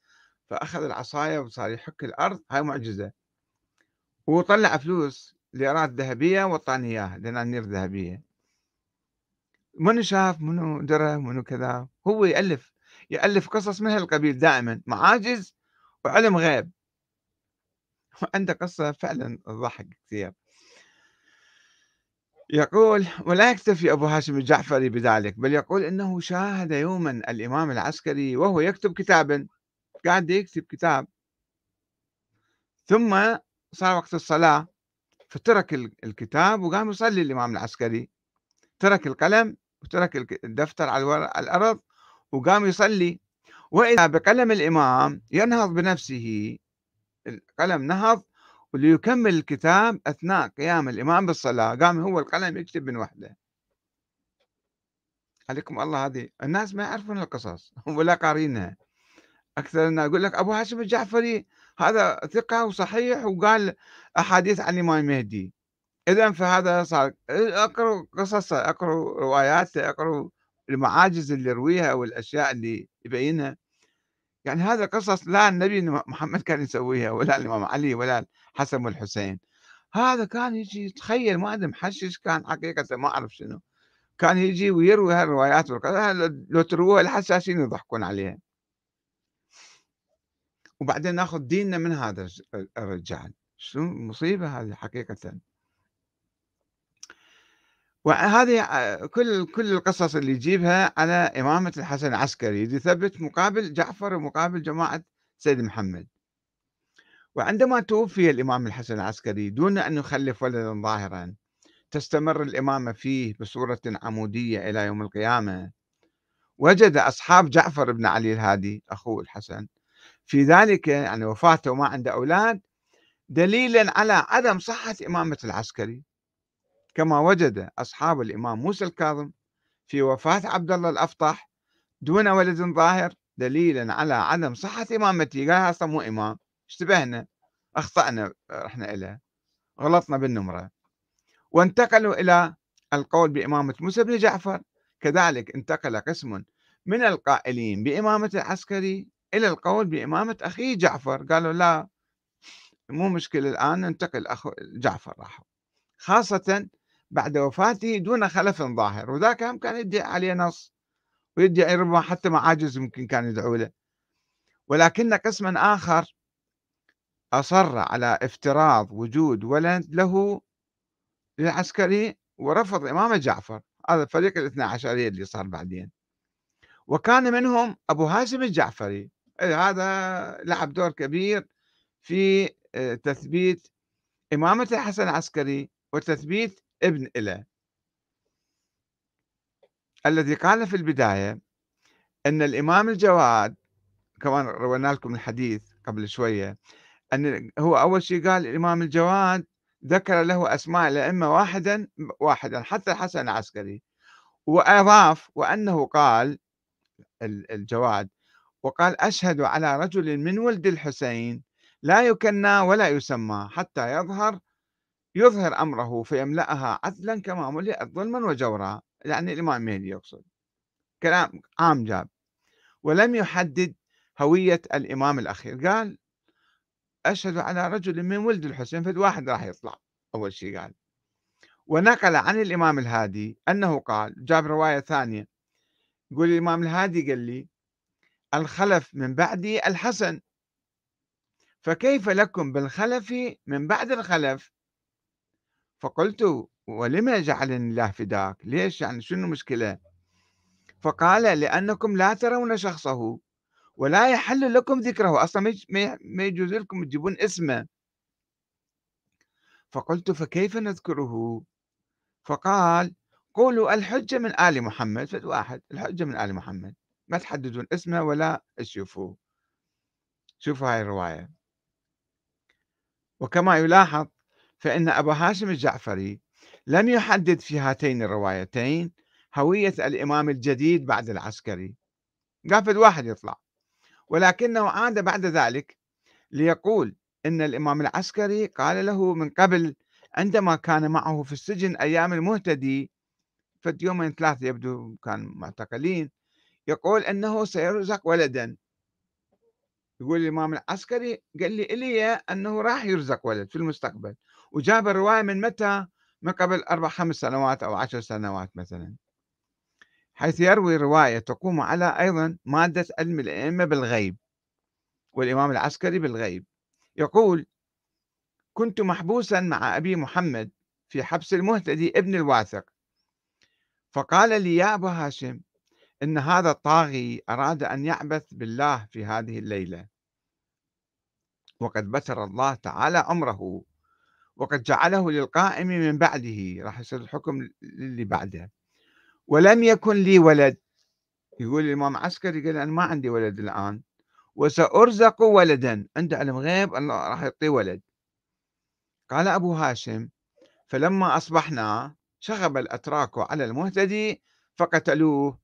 فأخذ العصاية وصار يحك الأرض هاي معجزة وطلع فلوس ليرات ذهبية وطاني إياها دنانير ذهبية منو شاف منو درى منو كذا هو يألف يألف قصص من هالقبيل دائما معاجز وعلم غيب (laughs) عنده قصة فعلا ضحك كثير يقول ولا يكتفي أبو هاشم الجعفري بذلك بل يقول إنه شاهد يوما الإمام العسكري وهو يكتب كتابا قاعد يكتب كتاب ثم صار وقت الصلاة فترك الكتاب وقام يصلي الإمام العسكري ترك القلم وترك الدفتر على الأرض وقام يصلي وإذا بقلم الإمام ينهض بنفسه القلم نهض وليكمل الكتاب أثناء قيام الإمام بالصلاة قام هو القلم يكتب من وحده عليكم الله هذه الناس ما يعرفون القصص (laughs) ولا قارينها أكثر الناس يقول لك أبو هاشم الجعفري هذا ثقة وصحيح وقال أحاديث عن الإمام المهدي إذا فهذا صار اقروا قصصه اقروا رواياته اقروا المعاجز اللي يرويها والأشياء اللي يبينها يعني هذا قصص لا النبي محمد كان يسويها ولا الإمام علي ولا حسن والحسين هذا كان يجي تخيل ما عندهم حشش كان حقيقة ما أعرف شنو كان يجي ويروي هالروايات لو تروها الحساسين يضحكون عليها وبعدين ناخذ ديننا من هذا الرجال شو مصيبة هذه حقيقة وهذه آه، كل كل القصص اللي يجيبها على إمامة الحسن العسكري يثبت مقابل جعفر ومقابل جماعة سيد محمد وعندما توفي الإمام الحسن العسكري دون أن يخلف ولدا ظاهرا تستمر الإمامة فيه بصورة عمودية إلى يوم القيامة وجد أصحاب جعفر بن علي الهادي أخوه الحسن في ذلك يعني وفاته وما عنده أولاد دليلا على عدم صحة إمامة العسكري كما وجد أصحاب الإمام موسى الكاظم في وفاة عبد الله الأفطح دون ولد ظاهر دليلا على عدم صحة إمامته قال هذا مو إمام اشتبهنا أخطأنا آه، رحنا إلى غلطنا بالنمرة وانتقلوا إلى القول بإمامة موسى بن جعفر كذلك انتقل قسم من القائلين بإمامة العسكري إلى القول بإمامة أخيه جعفر قالوا لا مو مشكلة الآن ننتقل أخو جعفر راحوا خاصة بعد وفاته دون خلف ظاهر وذاك هم كان يدعي عليه نص ويدعي ربما حتى معاجز يمكن كان يدعو له ولكن قسما آخر أصر على افتراض وجود ولد له للعسكري ورفض إمام جعفر هذا الفريق الاثنى عشرية اللي صار بعدين وكان منهم أبو هاشم الجعفري إيه، هذا لعب دور كبير في آه، تثبيت إمامة الحسن العسكري وتثبيت ابن إله الذي قال في البداية أن الإمام الجواد كمان روينا لكم الحديث قبل شوية أن هو أول شيء قال الإمام الجواد ذكر له أسماء الأئمة واحدا واحدا حتى الحسن العسكري وأضاف وأنه قال الجواد وقال أشهد على رجل من ولد الحسين لا يكنى ولا يسمى حتى يظهر يظهر أمره فيملأها عدلا كما ملئت ظلما وجورا يعني الإمام مهدي يقصد كلام عام جاب ولم يحدد هوية الإمام الأخير قال أشهد على رجل من ولد الحسين فد واحد راح يطلع أول شيء قال ونقل عن الإمام الهادي أنه قال جاب رواية ثانية يقول الإمام الهادي قال لي الخلف من بعدي الحسن فكيف لكم بالخلف من بعد الخلف فقلت ولما جعلني الله فداك ليش يعني شنو المشكلة فقال لأنكم لا ترون شخصه ولا يحل لكم ذكره أصلا ما يجوز لكم تجيبون اسمه فقلت فكيف نذكره فقال قولوا الحجة من آل محمد فد واحد الحجة من آل محمد ما تحددون اسمه ولا تشوفوه شوفوا هاي الرواية وكما يلاحظ فإن أبو هاشم الجعفري لم يحدد في هاتين الروايتين هوية الإمام الجديد بعد العسكري قال واحد يطلع ولكنه عاد بعد ذلك ليقول إن الإمام العسكري قال له من قبل عندما كان معه في السجن أيام المهتدي فد يومين ثلاثة يبدو كان معتقلين يقول أنه سيرزق ولدا يقول الإمام العسكري قال لي إلي أنه راح يرزق ولد في المستقبل وجاب الرواية من متى من قبل أربع خمس سنوات أو عشر سنوات مثلا حيث يروي رواية تقوم على أيضا مادة علم الأئمة بالغيب والإمام العسكري بالغيب يقول كنت محبوسا مع أبي محمد في حبس المهتدي ابن الواثق فقال لي يا أبا هاشم إن هذا الطاغي أراد أن يعبث بالله في هذه الليلة وقد بتر الله تعالى أمره وقد جعله للقائم من بعده راح يصير الحكم للي بعده ولم يكن لي ولد يقول الإمام عسكري يقول أنا ما عندي ولد الآن وسأرزق ولدا عنده علم غيب الله راح يعطي ولد قال أبو هاشم فلما أصبحنا شغب الأتراك على المهتدي فقتلوه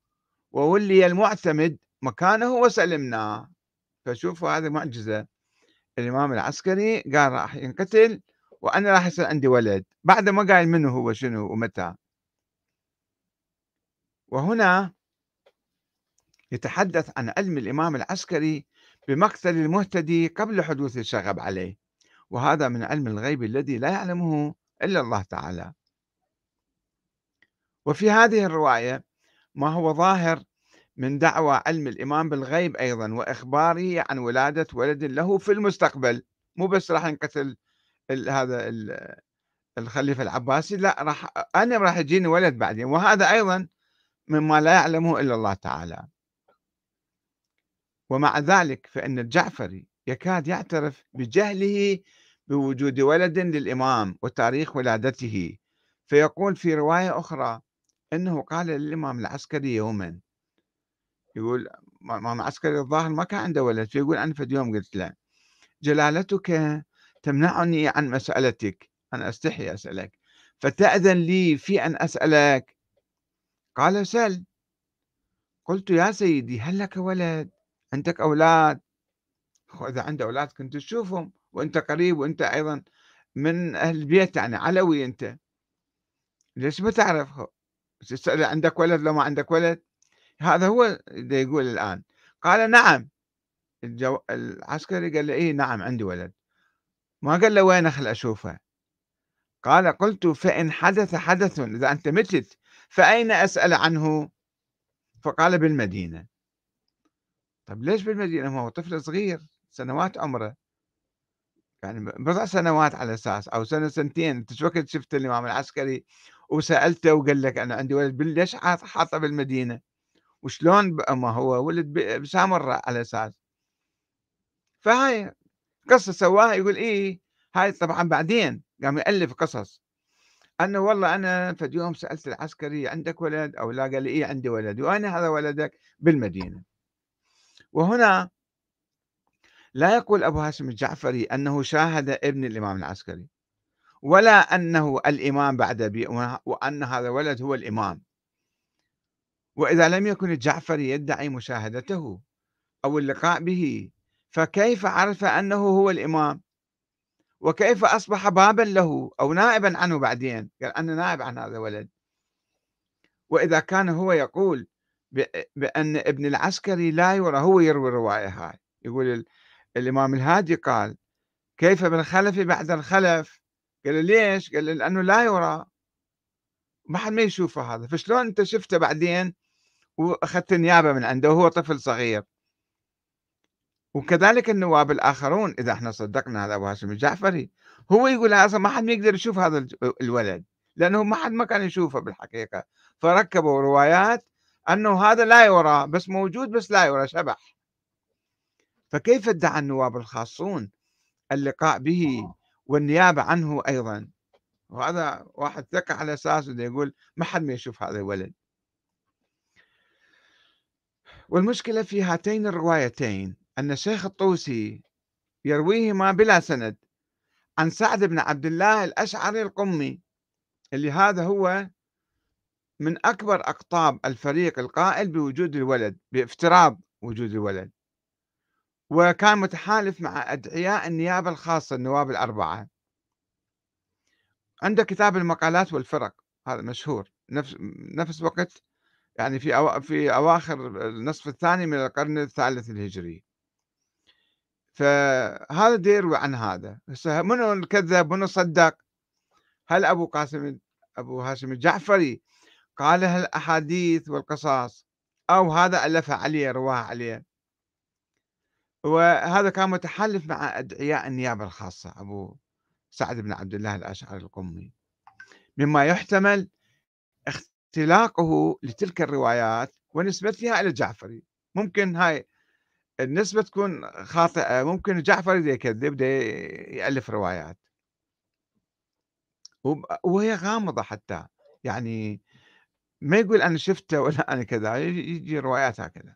وولي المعتمد مكانه وسلمنا فشوفوا هذه معجزة الإمام العسكري قال راح ينقتل وأنا راح يصير عندي ولد بعد ما قال منه هو شنو ومتى وهنا يتحدث عن علم الإمام العسكري بمقتل المهتدي قبل حدوث الشغب عليه وهذا من علم الغيب الذي لا يعلمه إلا الله تعالى وفي هذه الرواية ما هو ظاهر من دعوى علم الإمام بالغيب أيضا وإخباره عن ولادة ولد له في المستقبل مو بس راح ينقتل هذا الخليفة العباسي لا راح أنا راح يجيني ولد بعدين وهذا أيضا مما لا يعلمه إلا الله تعالى ومع ذلك فإن الجعفري يكاد يعترف بجهله بوجود ولد للإمام وتاريخ ولادته فيقول في رواية أخرى أنه قال للإمام العسكري يوما يقول الإمام العسكري الظاهر ما كان عنده ولد فيقول أنا في يوم قلت له جلالتك تمنعني عن مسألتك أنا أستحي أسألك فتأذن لي في أن أسألك قال سل قلت يا سيدي هل لك ولد عندك أولاد وإذا عنده أولاد كنت تشوفهم وأنت قريب وأنت أيضا من أهل البيت يعني علوي أنت ليش ما تعرف تسأله عندك ولد لو ما عندك ولد هذا هو اللي يقول الآن قال نعم الجو... العسكري قال له إيه نعم عندي ولد ما قال له وين أخل أشوفه قال قلت فإن حدث حدث إذا أنت متت فأين أسأل عنه فقال بالمدينة طب ليش بالمدينة هو طفل صغير سنوات عمره يعني بضع سنوات على أساس أو سنة سنتين تشوكت وقت شفت الإمام العسكري وسألته وقال لك أنا عندي ولد ليش حاطه بالمدينة وشلون ما هو ولد بسامرة على أساس فهاي قصة سواها يقول إيه هاي طبعا بعدين قام يألف قصص أنه والله أنا في يوم سألت العسكري عندك ولد أو لا قال لي إيه عندي ولد وأنا هذا ولدك بالمدينة وهنا لا يقول أبو هاشم الجعفري أنه شاهد ابن الإمام العسكري ولا أنه الإمام بعد أبي وأن هذا ولد هو الإمام وإذا لم يكن الجعفري يدعي مشاهدته أو اللقاء به فكيف عرف أنه هو الإمام وكيف أصبح بابا له أو نائبا عنه بعدين قال أنا نائب عن هذا الولد وإذا كان هو يقول بأن ابن العسكري لا يرى هو يروي الرواية هاي يقول الإمام الهادي قال كيف بالخلف بعد الخلف قال ليش قال لأنه لا يرى ما حد ما يشوفه هذا فشلون أنت شفته بعدين وأخذت النيابة من عنده وهو طفل صغير وكذلك النواب الآخرون إذا احنا صدقنا هذا أبو هاشم الجعفري هو يقول أصلا ما حد يقدر يشوف هذا الولد لأنه ما حد ما كان يشوفه بالحقيقة فركبوا روايات أنه هذا لا يرى بس موجود بس لا يرى شبح فكيف ادعى النواب الخاصون اللقاء به آه. والنيابة عنه أيضا وهذا واحد ثقة على أساس انه يقول ما حد ما يشوف هذا الولد والمشكلة في هاتين الروايتين أن الشيخ الطوسي يرويهما بلا سند عن سعد بن عبد الله الأشعري القمي اللي هذا هو من أكبر أقطاب الفريق القائل بوجود الولد بافتراض وجود الولد وكان متحالف مع أدعياء النيابة الخاصة النواب الأربعة عنده كتاب المقالات والفرق هذا مشهور نفس نفس وقت يعني في أو في أواخر النصف الثاني من القرن الثالث الهجري فهذا يروي عن هذا هسه منو الكذب منو صدق هل ابو قاسم ابو هاشم الجعفري قال الاحاديث والقصاص او هذا الفها عليه رواها عليه وهذا كان متحالف مع ادعياء النيابه الخاصه ابو سعد بن عبد الله الاشعري القمي مما يحتمل اختلاقه لتلك الروايات ونسبتها الى الجعفري ممكن هاي النسبة تكون خاطئة ممكن جعفر يكذب دي يألف روايات وهي غامضة حتى يعني ما يقول أنا شفته ولا (laughs) أنا كذا يجي روايات هكذا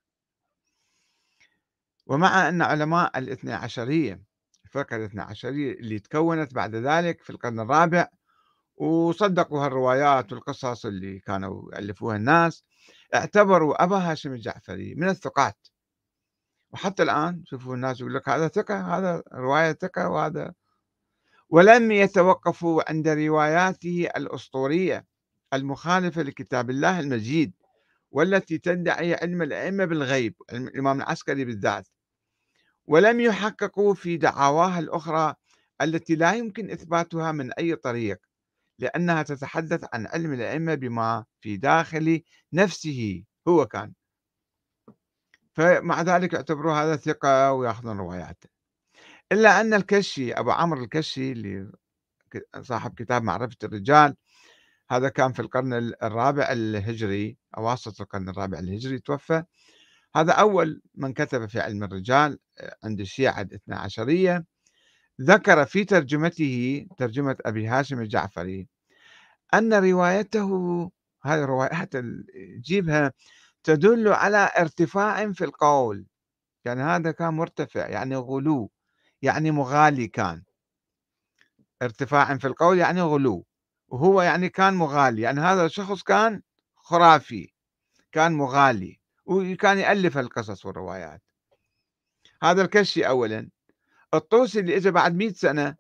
ومع أن علماء الاثنى عشرية الفرقة الاثنى عشرية اللي تكونت بعد ذلك في القرن الرابع وصدقوا هالروايات والقصص اللي كانوا يألفوها الناس اعتبروا أبا هاشم الجعفري من الثقات وحتى الآن شوفوا الناس يقول لك هذا ثقة هذا رواية ثقة وهذا ولم يتوقفوا عند رواياته الأسطورية المخالفة لكتاب الله المجيد والتي تدعي علم الأئمة بالغيب الإمام العسكري بالذات ولم يحققوا في دعاواه الأخرى التي لا يمكن إثباتها من أي طريق لأنها تتحدث عن علم الأئمة بما في داخل نفسه هو كان فمع ذلك يعتبروه هذا ثقة ويأخذون رواياته إلا أن الكشي أبو عمرو الكشي اللي صاحب كتاب معرفة الرجال هذا كان في القرن الرابع الهجري أواسط القرن الرابع الهجري توفى هذا أول من كتب في علم الرجال آه، عند الشيعة الاثنا عشرية ذكر في ترجمته ترجمة أبي هاشم الجعفري أن روايته هذه الروايات حتى تدل على ارتفاع في القول يعني هذا كان مرتفع يعني غلو يعني مغالي كان ارتفاع في القول يعني غلو وهو يعني كان مغالي يعني هذا الشخص كان خرافي كان مغالي وكان يألف القصص والروايات هذا الكشي أولا الطوسي اللي إجا بعد مئة سنة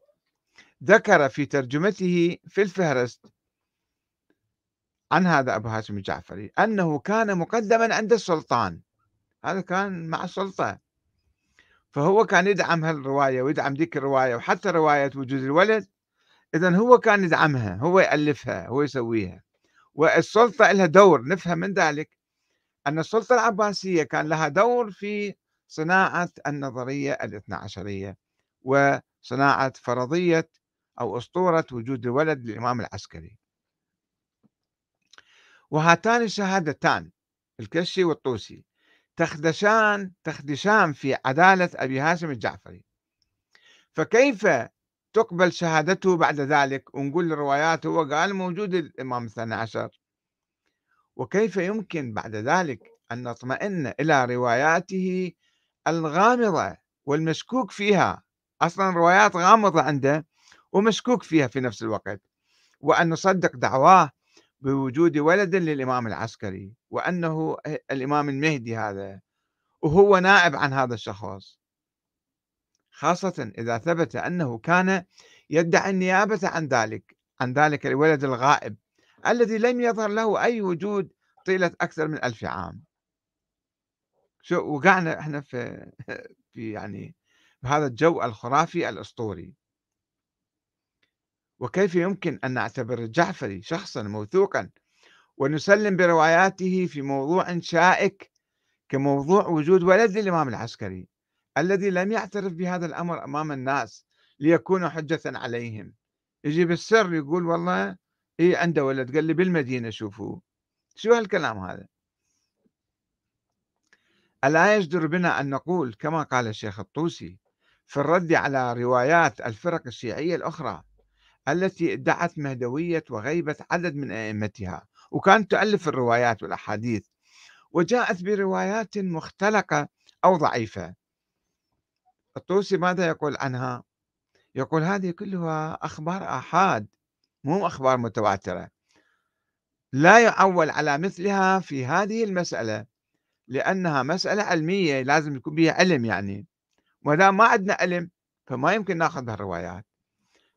ذكر في ترجمته في الفهرست عن هذا أبو هاشم الجعفري أنه كان مقدما عند السلطان هذا كان مع السلطة فهو كان يدعم هالرواية ويدعم ذيك الرواية وحتى رواية وجود الولد إذا هو كان يدعمها هو يألفها هو يسويها والسلطة لها دور نفهم من ذلك أن السلطة العباسية كان لها دور في صناعة النظرية الاثنى عشرية وصناعة فرضية أو أسطورة وجود الولد للإمام العسكري وهاتان الشهادتان الكشي والطوسي تخدشان تخدشان في عدالة أبي هاشم الجعفري فكيف تقبل شهادته بعد ذلك ونقول الروايات هو قال موجود الإمام الثاني عشر وكيف يمكن بعد ذلك أن نطمئن إلى رواياته الغامضة والمشكوك فيها أصلا روايات غامضة عنده ومشكوك فيها في نفس الوقت وأن نصدق دعواه بوجود ولد للإمام العسكري وأنه الإمام المهدي هذا وهو نائب عن هذا الشخص خاصة إذا ثبت أنه كان يدعي النيابة عن ذلك عن ذلك الولد الغائب الذي لم يظهر له أي وجود طيلة أكثر من ألف عام شو وقعنا احنا في (laughs) في يعني بهذا الجو الخرافي الاسطوري وكيف يمكن أن نعتبر الجعفري شخصا موثوقا ونسلم برواياته في موضوع شائك كموضوع وجود ولد للإمام العسكري الذي لم يعترف بهذا الأمر أمام الناس ليكون حجة عليهم يجي بالسر يقول والله إيه عنده ولد قال لي بالمدينة شوفوه شو هالكلام هذا ألا يجدر بنا أن نقول كما قال الشيخ الطوسي في الرد على روايات الفرق الشيعية الأخرى التي ادعت مهدوية وغيبة عدد من أئمتها وكانت تؤلف الروايات والأحاديث وجاءت بروايات مختلقة أو ضعيفة الطوسي ماذا يقول عنها؟ يقول هذه كلها أخبار آحاد مو أخبار متواترة لا يعول على مثلها في هذه المسألة لأنها مسألة علمية لازم يكون بها علم يعني وإذا ما عندنا علم فما يمكن ناخذ الروايات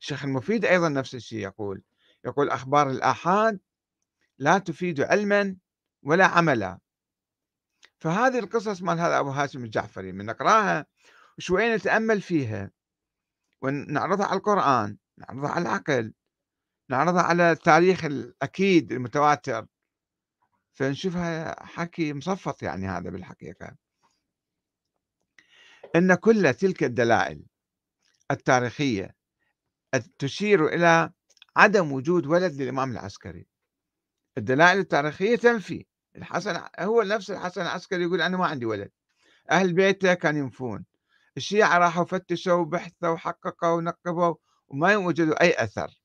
الشيخ المفيد أيضا نفس الشيء يقول يقول أخبار الآحاد لا تفيد علما ولا عملا فهذه القصص مال هذا أبو هاشم الجعفري من نقراها وشوي نتأمل فيها ونعرضها على القرآن نعرضها على العقل نعرضها على التاريخ الأكيد المتواتر فنشوفها حكي مصفط يعني هذا بالحقيقة أن كل تلك الدلائل التاريخية تشير إلى عدم وجود ولد للإمام العسكري الدلائل التاريخية تنفي الحسن هو نفس الحسن العسكري يقول أنا ما عندي ولد أهل بيته كانوا ينفون الشيعة راحوا فتشوا وبحثوا وحققوا ونقبوا وما وجدوا أي أثر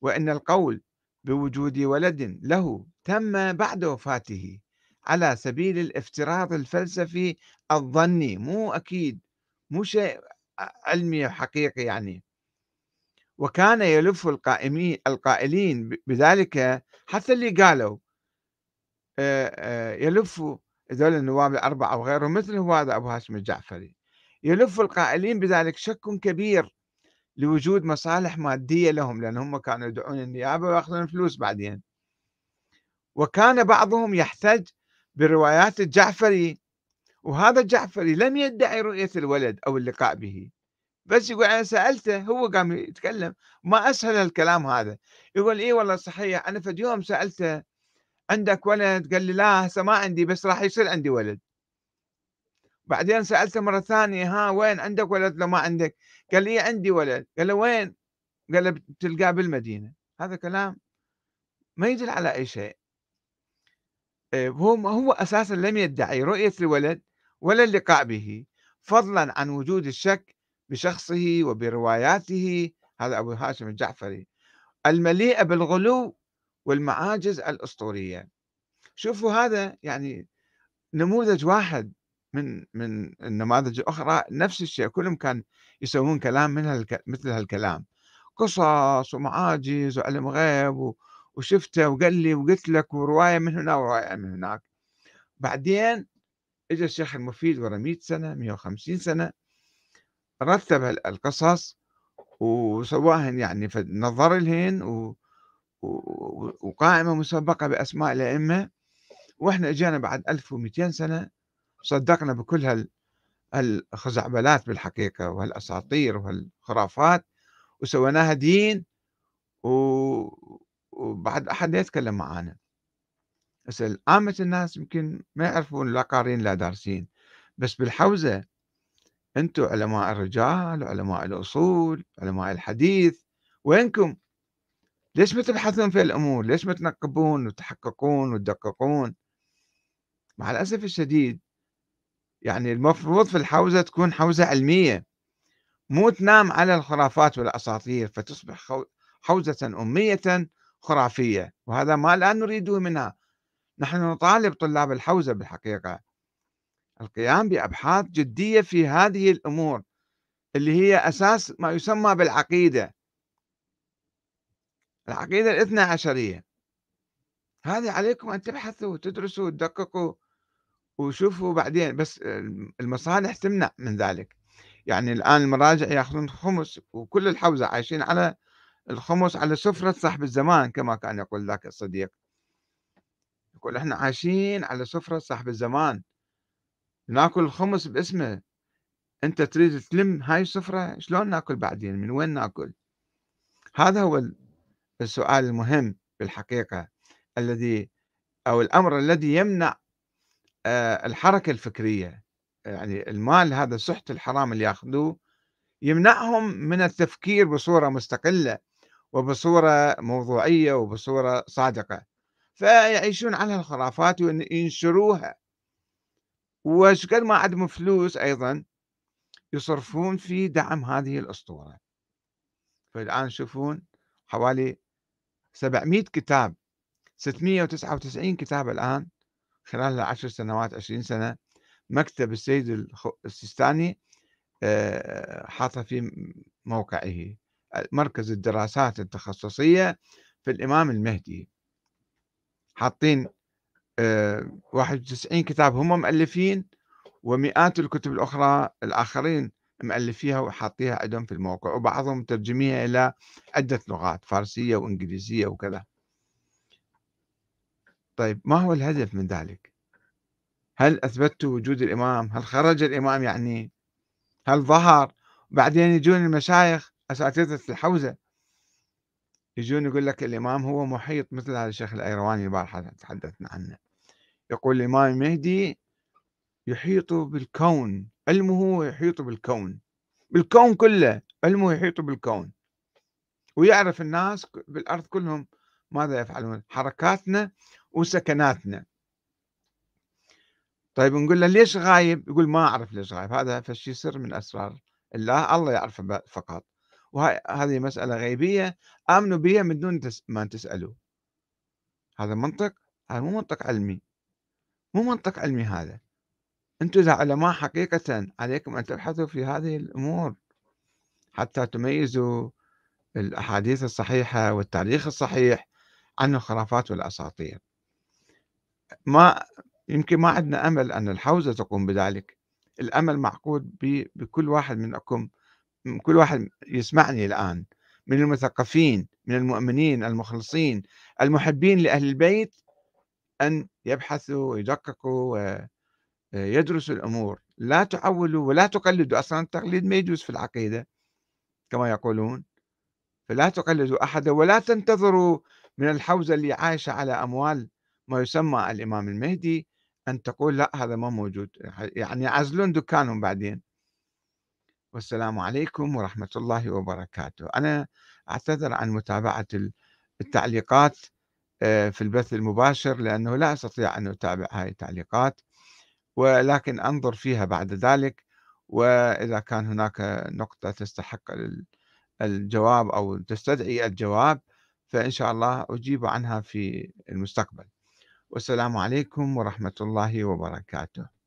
وإن القول بوجود ولد له تم بعد وفاته على سبيل الافتراض الفلسفي الظني مو أكيد مو شيء علمي حقيقي يعني وكان يلف القائمين القائلين بذلك حتى اللي قالوا يلف ذول النواب الأربعة وغيرهم مثل هو هذا أبو هاشم الجعفري يلف القائلين بذلك شك كبير لوجود مصالح مادية لهم لأن هم كانوا يدعون النيابة ويأخذون فلوس بعدين وكان بعضهم يحتج بروايات الجعفري وهذا الجعفري لم يدعي رؤية الولد أو اللقاء به بس يقول انا سالته هو قام يتكلم ما اسهل الكلام هذا يقول اي والله صحيح انا في يوم سالته عندك ولد قال لي لا هسه ما عندي بس راح يصير عندي ولد بعدين سالته مره ثانيه ها وين عندك ولد لو ما عندك قال لي إيه، عندي ولد قال له وين قال له بتلقاه بالمدينه هذا كلام ما يدل على اي شيء إيه، هو هو اساسا لم يدعي رؤيه الولد ولا اللقاء به فضلا عن وجود الشك بشخصه وبرواياته هذا أبو هاشم الجعفري المليئة بالغلو والمعاجز الأسطورية شوفوا هذا يعني نموذج واحد من من النماذج الأخرى نفس الشيء كلهم كان يسوون كلام من هالك مثل هالكلام قصص ومعاجز وعلم غيب وشفته وقال لي وقلت لك ورواية من هنا ورواية من هناك بعدين اجى الشيخ المفيد ورا 100 سنة 150 سنة رتب القصص وسواهن يعني نظر لهن و... و... وقائمة مسبقة بأسماء الأئمة وإحنا إجينا بعد 1200 سنة صدقنا بكل هال... هالخزعبلات بالحقيقة وهالأساطير وهالخرافات وسويناها دين و... وبعد أحد يتكلم معانا بس عامة الناس يمكن ما يعرفون لا قارين لا دارسين بس بالحوزة أنتم علماء الرجال علماء الأصول علماء الحديث وينكم ليش ما تبحثون في الأمور ليش ما تنقبون وتحققون وتدققون مع الأسف الشديد يعني المفروض في الحوزة تكون حوزة علمية مو تنام على الخرافات والأساطير فتصبح حوزة أمية خرافية وهذا ما لا نريده منها نحن نطالب طلاب الحوزة بالحقيقة القيام بأبحاث جدية في هذه الأمور اللي هي أساس ما يسمى بالعقيدة العقيدة الاثنى عشرية هذه عليكم أن تبحثوا وتدرسوا وتدققوا وشوفوا بعدين بس المصالح تمنع من ذلك يعني الآن المراجع يأخذون خمس وكل الحوزة عايشين على الخمس على سفرة صاحب الزمان كما كان يقول ذاك الصديق يقول احنا عايشين على سفرة صاحب الزمان ناكل الخمس باسمه انت تريد تلم هاي السفرة شلون ناكل بعدين من وين ناكل هذا هو السؤال المهم بالحقيقة الذي أو الأمر الذي يمنع آه، الحركة الفكرية يعني المال هذا السحت الحرام اللي ياخذوه يمنعهم من التفكير بصورة مستقلة وبصورة موضوعية وبصورة صادقة فيعيشون على الخرافات وينشروها وش قد ما عندهم فلوس ايضا يصرفون في دعم هذه الاسطوره فالان تشوفون حوالي 700 كتاب 699 كتاب الان خلال العشر سنوات 20 سنه مكتب السيد السيستاني آه، حاطه في موقعه مركز الدراسات التخصصيه في الامام المهدي حاطين 91 آه، كتاب هم مؤلفين ومئات الكتب الأخرى الآخرين مؤلفيها وحاطيها عندهم في الموقع وبعضهم ترجميها إلى عدة لغات فارسية وإنجليزية وكذا طيب ما هو الهدف من ذلك هل أثبتت وجود الإمام هل خرج الإمام يعني هل ظهر بعدين يجون المشايخ أساتذة الحوزة يجون يقول لك الإمام هو محيط مثل هذا الشيخ الأيرواني البارحة تحدثنا عنه يقول الإمام المهدي يحيط بالكون علمه يحيط بالكون بالكون كله علمه يحيط بالكون ويعرف الناس بالأرض كلهم ماذا يفعلون حركاتنا وسكناتنا طيب نقول له ليش غايب يقول ما أعرف ليش غايب هذا فشي سر من أسرار الله الله يعرفه فقط وهذه مسألة غيبية آمنوا بها من دون ما تسألوا هذا منطق هذا مو منطق علمي مو منطق علمي هذا أنتم إذا علماء حقيقة عليكم أن تبحثوا في هذه الأمور حتى تميزوا الأحاديث الصحيحة والتاريخ الصحيح عن الخرافات والأساطير ما يمكن ما عندنا أمل أن الحوزة تقوم بذلك الأمل معقود بكل واحد منكم كل واحد يسمعني الآن من المثقفين من المؤمنين المخلصين المحبين لأهل البيت أن يبحثوا ويدققوا ويدرسوا آه، الأمور لا تعولوا ولا تقلدوا أصلا التقليد ما يجوز في العقيدة كما يقولون فلا تقلدوا أحدا ولا تنتظروا من الحوزة اللي عايشة على أموال ما يسمى الإمام المهدي أن تقول لا هذا ما موجود يعني يعزلون دكانهم بعدين والسلام عليكم ورحمة الله وبركاته أنا أعتذر عن متابعة التعليقات آه، في البث المباشر لأنه لا أستطيع أن أتابع هذه التعليقات ولكن أنظر فيها بعد ذلك وإذا كان هناك نقطة تستحق الجواب أو تستدعي الجواب فإن شاء الله أجيب عنها في المستقبل والسلام عليكم ورحمة الله وبركاته